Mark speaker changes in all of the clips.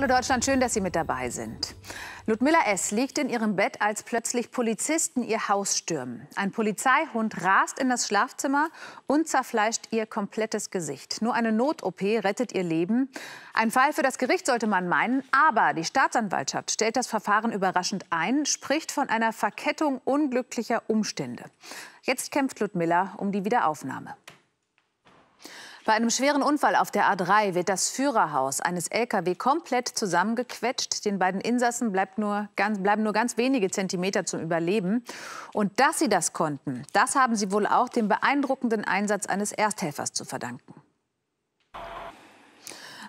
Speaker 1: Hallo Deutschland, schön, dass Sie mit dabei sind. Ludmilla S. liegt in ihrem Bett, als plötzlich Polizisten ihr Haus stürmen. Ein Polizeihund rast in das Schlafzimmer und zerfleischt ihr komplettes Gesicht. Nur eine Not-OP rettet ihr Leben. Ein Fall für das Gericht sollte man meinen, aber die Staatsanwaltschaft stellt das Verfahren überraschend ein, spricht von einer Verkettung unglücklicher Umstände. Jetzt kämpft Ludmilla um die Wiederaufnahme. Bei einem schweren Unfall auf der A3 wird das Führerhaus eines Lkw komplett zusammengequetscht. Den beiden Insassen bleibt nur ganz, bleiben nur ganz wenige Zentimeter zum Überleben. Und dass sie das konnten, das haben sie wohl auch dem beeindruckenden Einsatz eines Ersthelfers zu verdanken.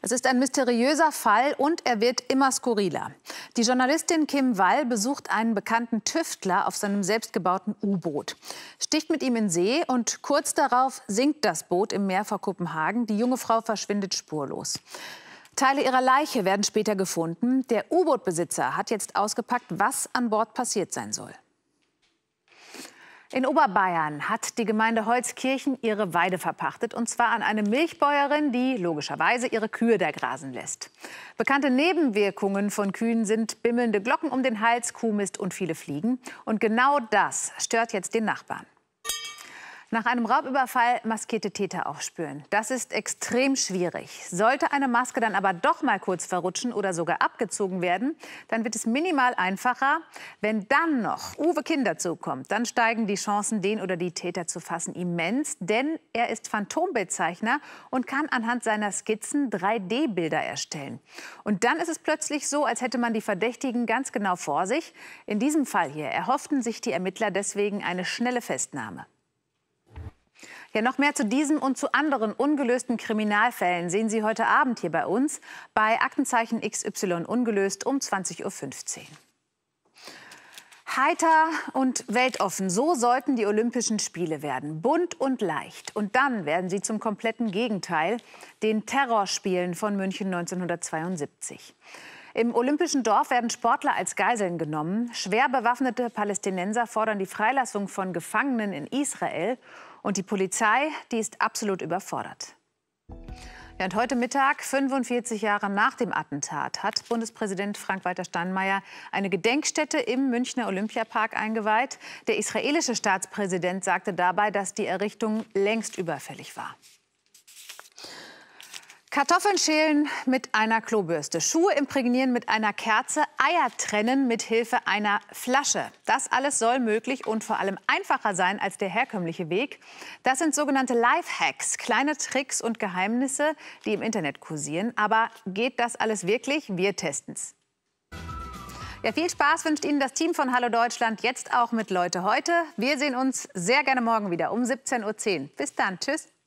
Speaker 1: Es ist ein mysteriöser Fall und er wird immer skurriler. Die Journalistin Kim Wall besucht einen bekannten Tüftler auf seinem selbstgebauten U-Boot, sticht mit ihm in See und kurz darauf sinkt das Boot im Meer vor Kopenhagen. Die junge Frau verschwindet spurlos. Teile ihrer Leiche werden später gefunden. Der U-Boot-Besitzer hat jetzt ausgepackt, was an Bord passiert sein soll. In Oberbayern hat die Gemeinde Holzkirchen ihre Weide verpachtet, und zwar an eine Milchbäuerin, die logischerweise ihre Kühe da grasen lässt. Bekannte Nebenwirkungen von Kühen sind bimmelnde Glocken um den Hals, Kuhmist und viele Fliegen. Und genau das stört jetzt den Nachbarn. Nach einem Raubüberfall maskierte Täter aufspüren. Das ist extrem schwierig. Sollte eine Maske dann aber doch mal kurz verrutschen oder sogar abgezogen werden, dann wird es minimal einfacher. Wenn dann noch Uwe Kinn dazukommt, dann steigen die Chancen, den oder die Täter zu fassen, immens. Denn er ist Phantombildzeichner und kann anhand seiner Skizzen 3D-Bilder erstellen. Und dann ist es plötzlich so, als hätte man die Verdächtigen ganz genau vor sich. In diesem Fall hier erhofften sich die Ermittler deswegen eine schnelle Festnahme. Ja, noch mehr zu diesem und zu anderen ungelösten Kriminalfällen sehen Sie heute Abend hier bei uns bei Aktenzeichen XY ungelöst um 20.15 Uhr. Heiter und weltoffen, so sollten die Olympischen Spiele werden. Bunt und leicht. Und dann werden sie zum kompletten Gegenteil, den Terrorspielen von München 1972. Im Olympischen Dorf werden Sportler als Geiseln genommen. Schwer bewaffnete Palästinenser fordern die Freilassung von Gefangenen in Israel. Und die Polizei, die ist absolut überfordert. Ja, und heute Mittag, 45 Jahre nach dem Attentat, hat Bundespräsident Frank-Walter Steinmeier eine Gedenkstätte im Münchner Olympiapark eingeweiht. Der israelische Staatspräsident sagte dabei, dass die Errichtung längst überfällig war. Kartoffeln schälen mit einer Klobürste, Schuhe imprägnieren mit einer Kerze, Eier trennen mit Hilfe einer Flasche. Das alles soll möglich und vor allem einfacher sein als der herkömmliche Weg. Das sind sogenannte Lifehacks, kleine Tricks und Geheimnisse, die im Internet kursieren. Aber geht das alles wirklich? Wir testen's. Ja, viel Spaß wünscht Ihnen das Team von Hallo Deutschland, jetzt auch mit Leute heute. Wir sehen uns sehr gerne morgen wieder um 17.10 Uhr. Bis dann, tschüss.